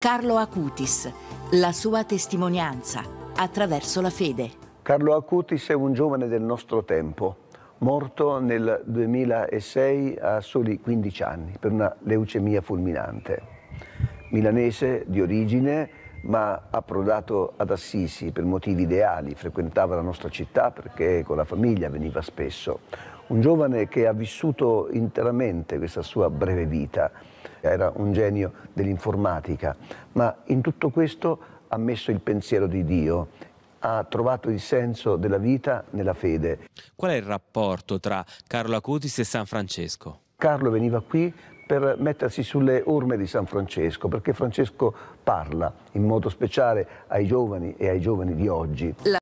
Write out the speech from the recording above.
Carlo Acutis, la sua testimonianza attraverso la fede. Carlo Acutis è un giovane del nostro tempo, morto nel 2006 a soli 15 anni per una leucemia fulminante. Milanese di origine, ma approdato ad Assisi per motivi ideali, frequentava la nostra città perché con la famiglia veniva spesso un giovane che ha vissuto interamente questa sua breve vita, era un genio dell'informatica, ma in tutto questo ha messo il pensiero di Dio, ha trovato il senso della vita nella fede. Qual è il rapporto tra Carlo Acutis e San Francesco? Carlo veniva qui per mettersi sulle orme di San Francesco, perché Francesco parla in modo speciale ai giovani e ai giovani di oggi. La